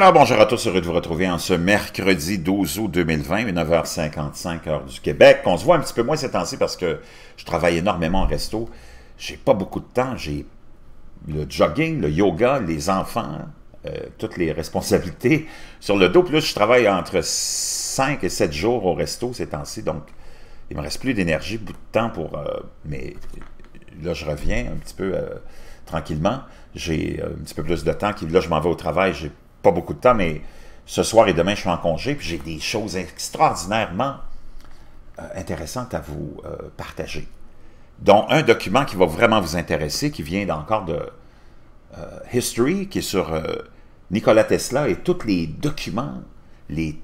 Alors bonjour à tous, heureux de vous retrouver en ce mercredi 12 août 2020, 9h55 heure du Québec. On se voit un petit peu moins ces temps-ci parce que je travaille énormément en resto. J'ai pas beaucoup de temps, j'ai le jogging, le yoga, les enfants, euh, toutes les responsabilités sur le dos. Plus je travaille entre 5 et 7 jours au resto ces temps-ci, donc il me reste plus d'énergie, beaucoup de temps pour... Euh, mais là, je reviens un petit peu euh, tranquillement. J'ai un petit peu plus de temps. Là, je m'en vais au travail, j'ai pas beaucoup de temps, mais ce soir et demain, je suis en congé, puis j'ai des choses extraordinairement euh, intéressantes à vous euh, partager. Dont un document qui va vraiment vous intéresser, qui vient encore de euh, History, qui est sur Nikola Tesla et tous les documents, les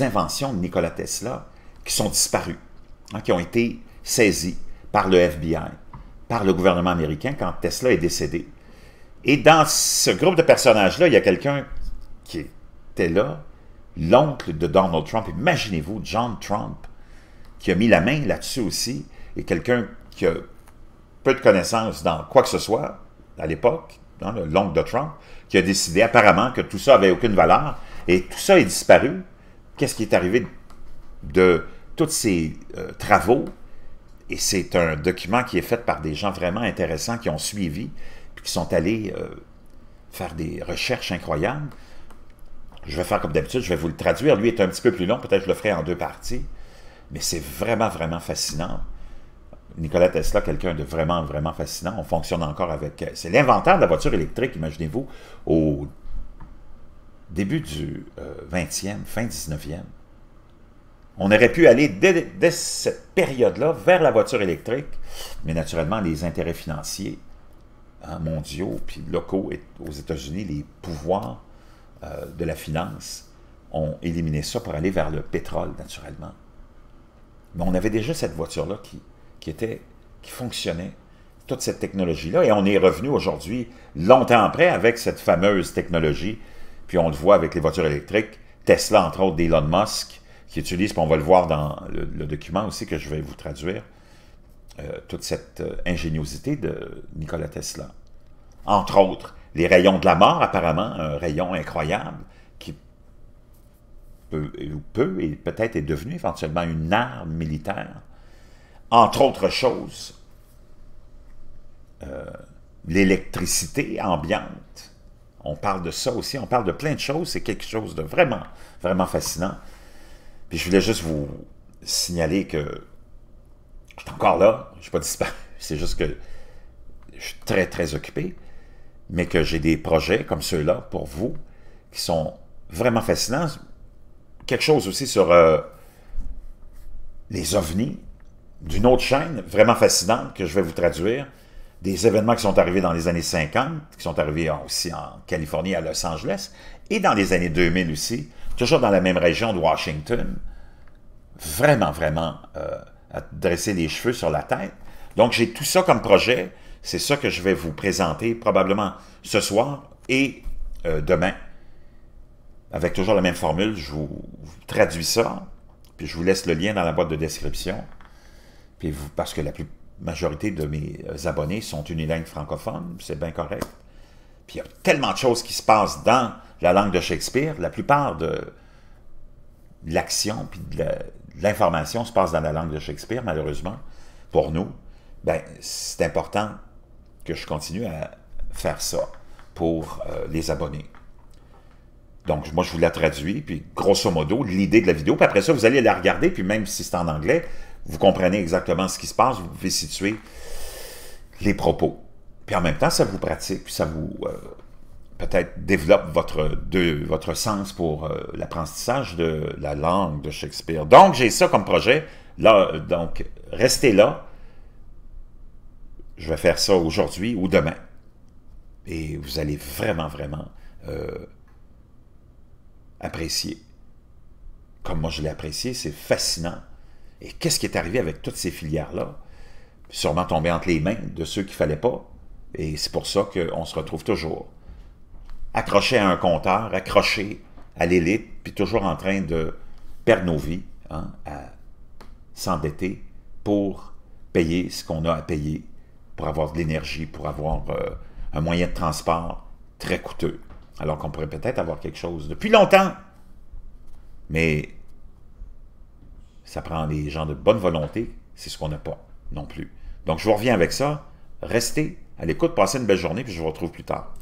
inventions de Nikola Tesla qui sont disparus, hein, qui ont été saisis par le FBI, par le gouvernement américain quand Tesla est décédé. Et dans ce groupe de personnages-là, il y a quelqu'un qui était là, l'oncle de Donald Trump. Imaginez-vous, John Trump, qui a mis la main là-dessus aussi, et quelqu'un qui a peu de connaissances dans quoi que ce soit, à l'époque, l'oncle de Trump, qui a décidé apparemment que tout ça avait aucune valeur, et tout ça est disparu. Qu'est-ce qui est arrivé de tous ces euh, travaux? Et c'est un document qui est fait par des gens vraiment intéressants qui ont suivi, qui sont allés euh, faire des recherches incroyables je vais faire comme d'habitude, je vais vous le traduire. Lui est un petit peu plus long, peut-être je le ferai en deux parties. Mais c'est vraiment, vraiment fascinant. Nikola Tesla, quelqu'un de vraiment, vraiment fascinant. On fonctionne encore avec... Euh, c'est l'inventaire de la voiture électrique, imaginez-vous, au début du 20e, euh, fin 19e. On aurait pu aller dès, cette période-là vers la voiture électrique, mais naturellement, les intérêts financiers hein, mondiaux puis locaux aux États-Unis, les pouvoirs euh, de la finance ont éliminé ça pour aller vers le pétrole, naturellement. Mais on avait déjà cette voiture-là qui, était, qui fonctionnait, toute cette technologie-là, et on est revenu aujourd'hui, longtemps après, avec cette fameuse technologie, puis on le voit avec les voitures électriques, Tesla, entre autres, d'Elon Musk, qui utilise, puis on va le voir dans le, document aussi que je vais vous traduire, euh, toute cette euh, ingéniosité de Nikola Tesla entre autres. Les rayons de la mort, apparemment, un rayon incroyable qui peut, et peut-être est devenu éventuellement une arme militaire. Entre autres choses, euh, l'électricité ambiante. On parle de ça aussi, on parle de plein de choses. C'est quelque chose de vraiment, vraiment fascinant. Puis je voulais juste vous signaler que je suis encore là, je ne suis pas disparu. C'est juste que je suis très, très occupé mais que j'ai des projets comme ceux-là pour vous qui sont vraiment fascinants. Quelque chose aussi sur euh, les ovnis d'une autre chaîne vraiment fascinante que je vais vous traduire. Des événements qui sont arrivés dans les années 50, qui sont arrivés aussi en Californie, à Los Angeles, et dans les années 2000 aussi, toujours dans la même région de Washington. Vraiment, vraiment euh, à dresser les cheveux sur la tête. Donc, j'ai tout ça comme projet. C'est ça que je vais vous présenter probablement ce soir et euh, demain. Avec toujours la même formule, je vous, traduis ça, puis je vous laisse le lien dans la boîte de description. Puis parce que la plus majorité de mes euh, abonnés sont une langue francophone c'est bien correct. Puis il y a tellement de choses qui se passent dans la langue de Shakespeare, la plupart de l'action puis de l'information se passe dans la langue de Shakespeare, malheureusement, pour nous. Ben, c'est important je continue à faire ça pour euh, les abonnés. Donc, moi, je vous la traduis, puis grosso modo, l'idée de la vidéo. Puis après ça, vous allez la regarder, puis même si c'est en anglais, vous comprenez exactement ce qui se passe, vous pouvez situer les propos. Puis en même temps, ça vous pratique, puis ça vous euh, peut-être développe votre, de, votre sens pour euh, l'apprentissage de la langue de Shakespeare. Donc, j'ai ça comme projet. Là, donc, restez là je vais faire ça aujourd'hui ou demain. Et vous allez vraiment, vraiment euh, apprécier. Comme moi je l'ai apprécié, c'est fascinant. Et qu'est-ce qui est arrivé avec toutes ces filières-là? Sûrement tombé entre les mains de ceux qu'il ne fallait pas. Et c'est pour ça qu'on se retrouve toujours accroché à un compteur, accroché à l'élite, puis toujours en train de perdre nos vies, hein, à s'endetter pour payer ce qu'on a à payer pour avoir de l'énergie, pour avoir euh, un moyen de transport très coûteux. Alors qu'on pourrait peut-être avoir quelque chose depuis longtemps. Mais ça prend des gens de bonne volonté, c'est ce qu'on n'a pas non plus. Donc je vous reviens avec ça. Restez à l'écoute, passez une belle journée, puis je vous retrouve plus tard.